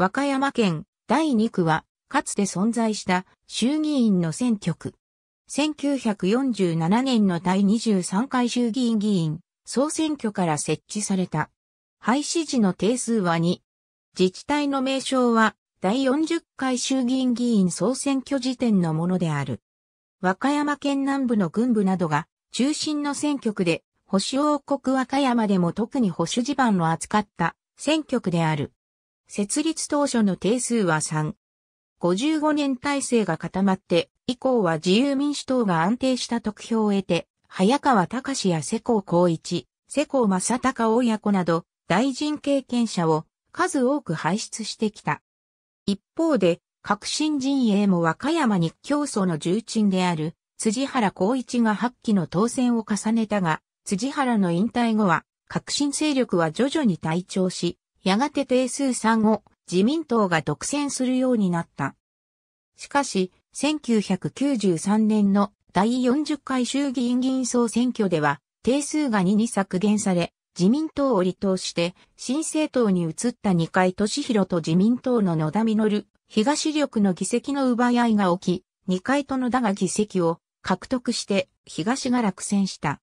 和歌山県第2区は、かつて存在した衆議院の選挙区。1947年の第23回衆議院議員、総選挙から設置された。廃止時の定数は2。自治体の名称は、第40回衆議院議員総選挙時点のものである。和歌山県南部の軍部などが、中心の選挙区で、保守王国和歌山でも特に保守地盤を扱った選挙区である。設立当初の定数は3。55年体制が固まって、以降は自由民主党が安定した得票を得て、早川隆や世耕光一、世耕正隆親子など、大臣経験者を数多く輩出してきた。一方で、革新陣営も和歌山日教祖の重鎮である、辻原光一が8期の当選を重ねたが、辻原の引退後は、革新勢力は徐々に退潮し、やがて定数3を自民党が独占するようになった。しかし、1993年の第40回衆議院議員総選挙では、定数が2に削減され、自民党を離党して、新政党に移った二階俊博と自民党の野田実、東力の議席の奪い合いが起き、二階と野田が議席を獲得して、東が落選した。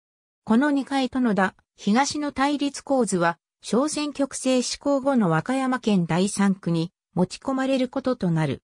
この二階と野田、東の対立構図は、小選挙区制施行後の和歌山県第3区に持ち込まれることとなる。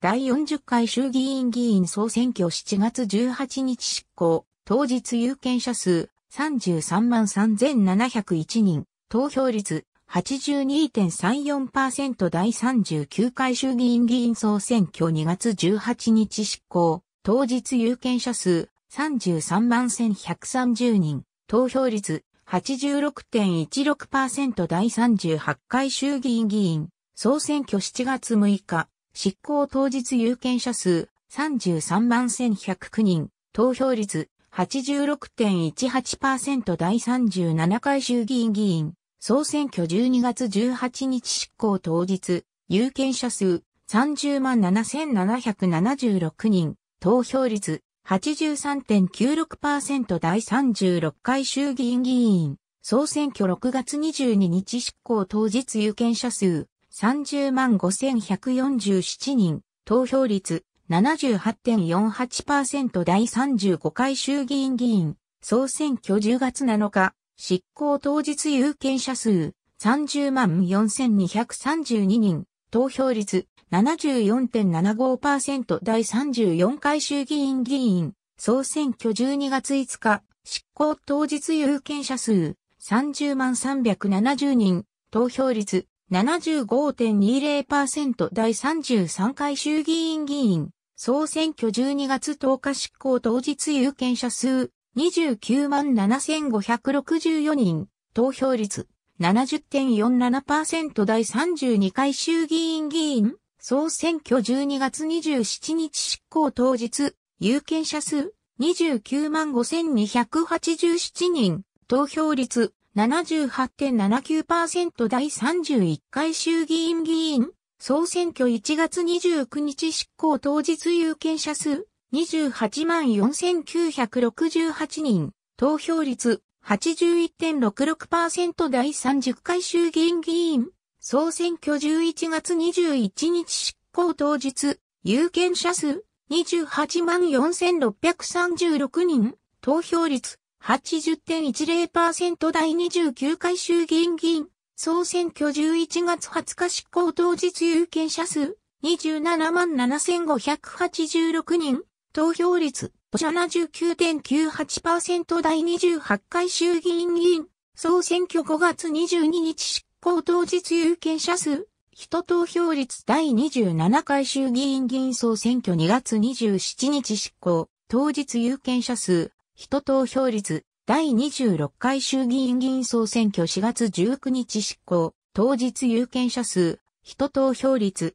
第40回衆議院議員総選挙7月18日執行、当日有権者数33万3701人、投票率82.34%第39回衆議院議員総選挙2月18日執行、当日有権者数33万1130人、投票率86.16%第38回衆議院議員、総選挙7月6日、執行当日有権者数33万1109人、投票率86.18%第37回衆議院議員、総選挙12月18日執行当日、有権者数30万7776人、投票率83.96%第36回衆議院議員、総選挙6月22日執行当日有権者数30万5147人、投票率78.48%第35回衆議院議員、総選挙10月7日、執行当日有権者数30万4232人、投票率74.75%第34回衆議院議員総選挙12月5日執行当日有権者数30万370人投票率75.20%第33回衆議院議員総選挙12月10日執行当日有権者数29万7564人投票率70.47%第32回衆議院議員総選挙12月27日執行当日有権者数29万5287人投票率78.79%第31回衆議院議員総選挙1月29日執行当日有権者数28万4968人、投票率81.66%第30回衆議院議員、総選挙11月21日執行当日、有権者数28万4636人、投票率80.10%第29回衆議院議員、総選挙11月20日執行当日有権者数27万7586人、投票率、79.98%第28回衆議院議員、総選挙5月22日執行当日有権者数、人投票率第27回衆議院議員総選挙2月27日執行、当日有権者数、人投票率第26回衆議院議員総選挙4月19日執行、当日有権者数、人投票率